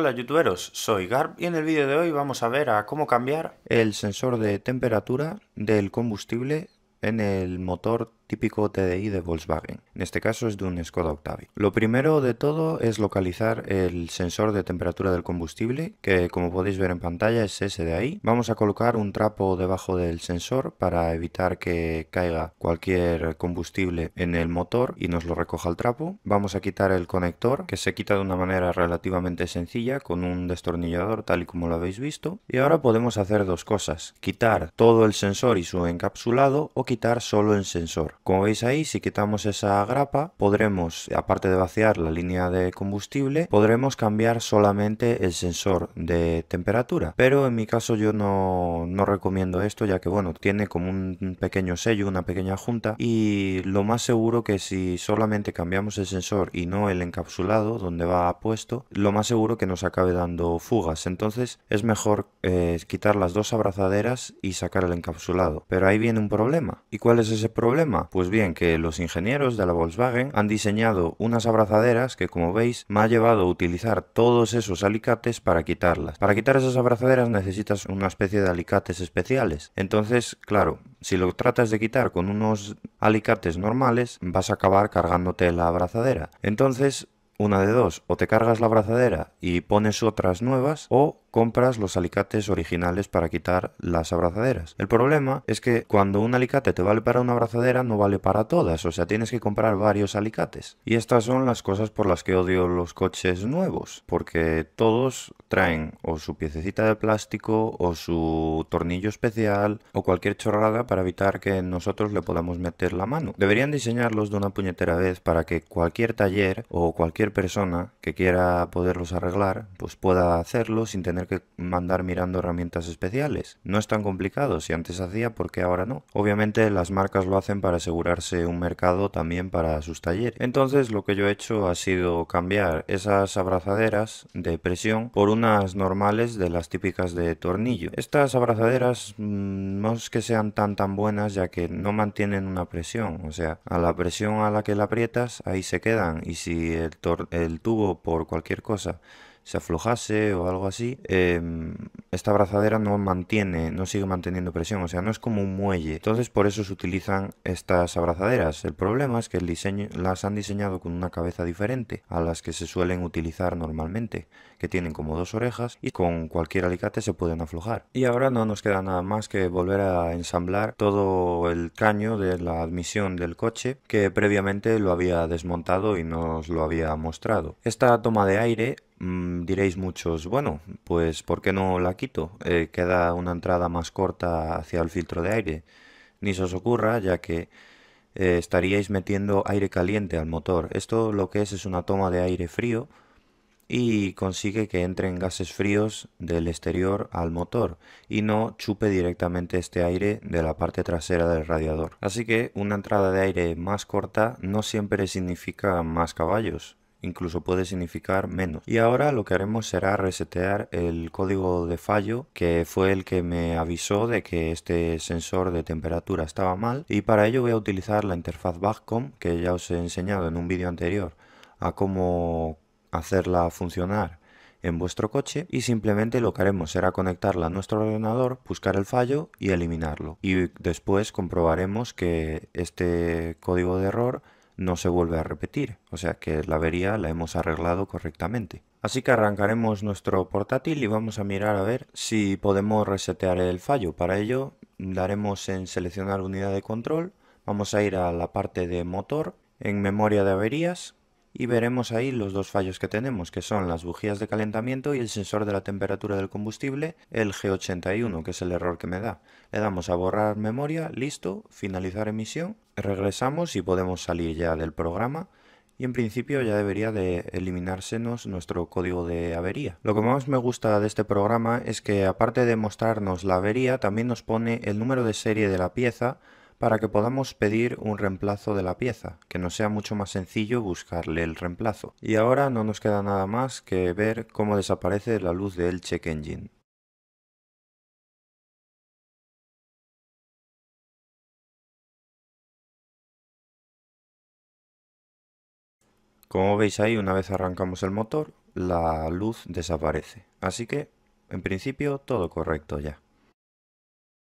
Hola youtuberos, soy Garb y en el vídeo de hoy vamos a ver a cómo cambiar el sensor de temperatura del combustible en el motor típico TDI de Volkswagen. En este caso es de un Skoda Octavia. Lo primero de todo es localizar el sensor de temperatura del combustible, que como podéis ver en pantalla es ese de ahí. Vamos a colocar un trapo debajo del sensor para evitar que caiga cualquier combustible en el motor y nos lo recoja el trapo. Vamos a quitar el conector, que se quita de una manera relativamente sencilla con un destornillador tal y como lo habéis visto. Y ahora podemos hacer dos cosas, quitar todo el sensor y su encapsulado o quitar solo el sensor. Como veis ahí, si quitamos esa grapa, podremos, aparte de vaciar la línea de combustible, podremos cambiar solamente el sensor de temperatura. Pero en mi caso yo no, recomiendo esto, ya que bueno, tiene como un pequeño sello, una pequeña junta, y lo más seguro que si solamente cambiamos el sensor y no el encapsulado, donde va puesto, lo más seguro que nos acabe dando fugas. Entonces es mejor eh, quitar las dos abrazaderas y sacar el encapsulado. Pero ahí viene un problema. ¿Y cuál es ese problema? Pues bien, que los ingenieros de la Volkswagen han diseñado unas abrazaderas que como veis me ha llevado a utilizar todos esos alicates para quitarlas. Para quitar esas abrazaderas necesitas una especie de alicates especiales. Entonces, claro, si lo tratas de quitar con unos alicates normales vas a acabar cargándote la abrazadera. Entonces, una de dos, o te cargas la abrazadera y pones otras nuevas o compras los alicates originales para quitar las abrazaderas. El problema es que cuando un alicate te vale para una abrazadera no vale para todas, o sea, tienes que comprar varios alicates. Y estas son las cosas por las que odio los coches nuevos, porque todos traen o su piececita de plástico o su tornillo especial o cualquier chorrada para evitar que nosotros le podamos meter la mano. Deberían diseñarlos de una puñetera vez para que cualquier taller o cualquier persona que quiera poderlos arreglar pues pueda hacerlo sin tener que mandar mirando herramientas especiales. No es tan complicado, si antes hacía, porque ahora no? Obviamente las marcas lo hacen para asegurarse un mercado también para sus talleres. Entonces lo que yo he hecho ha sido cambiar esas abrazaderas de presión por unas normales de las típicas de tornillo. Estas abrazaderas mm, no es que sean tan tan buenas ya que no mantienen una presión, o sea, a la presión a la que la aprietas ahí se quedan y si el, el tubo por cualquier cosa se aflojase o algo así, em, esta abrazadera no mantiene, no sigue manteniendo presión, o sea, no es como un muelle. Entonces por eso se utilizan estas abrazaderas. El problema es que el diseño, las han diseñado con una cabeza diferente a las que se suelen utilizar normalmente, que tienen como dos orejas y con cualquier alicate se pueden aflojar. Y ahora no nos queda nada más que volver a ensamblar todo el caño de la admisión del coche que previamente lo había desmontado y nos lo había mostrado. Esta toma de aire Mm, diréis muchos, bueno, pues ¿por qué no la quito? Eh, queda una entrada más corta hacia el filtro de aire. Ni se os ocurra, ya que eh, estaríais metiendo aire caliente al motor. Esto lo que es es una toma de aire frío y consigue que entren gases fríos del exterior al motor y no chupe directamente este aire de la parte trasera del radiador. Así que una entrada de aire más corta no siempre significa más caballos incluso puede significar menos. Y ahora lo que haremos será resetear el código de fallo que fue el que me avisó de que este sensor de temperatura estaba mal y para ello voy a utilizar la interfaz Backcom que ya os he enseñado en un vídeo anterior a cómo hacerla funcionar en vuestro coche y simplemente lo que haremos será conectarla a nuestro ordenador, buscar el fallo y eliminarlo. Y después comprobaremos que este código de error no se vuelve a repetir, o sea que la avería la hemos arreglado correctamente. Así que arrancaremos nuestro portátil y vamos a mirar a ver si podemos resetear el fallo. Para ello daremos en seleccionar unidad de control, vamos a ir a la parte de motor, en memoria de averías, y veremos ahí los dos fallos que tenemos, que son las bujías de calentamiento y el sensor de la temperatura del combustible, el G81, que es el error que me da. Le damos a borrar memoria, listo, finalizar emisión, regresamos y podemos salir ya del programa y en principio ya debería de eliminársenos nuestro código de avería. Lo que más me gusta de este programa es que aparte de mostrarnos la avería, también nos pone el número de serie de la pieza, para que podamos pedir un reemplazo de la pieza, que nos sea mucho más sencillo buscarle el reemplazo. Y ahora no nos queda nada más que ver cómo desaparece la luz del check engine. Como veis ahí, una vez arrancamos el motor, la luz desaparece. Así que, en principio, todo correcto ya.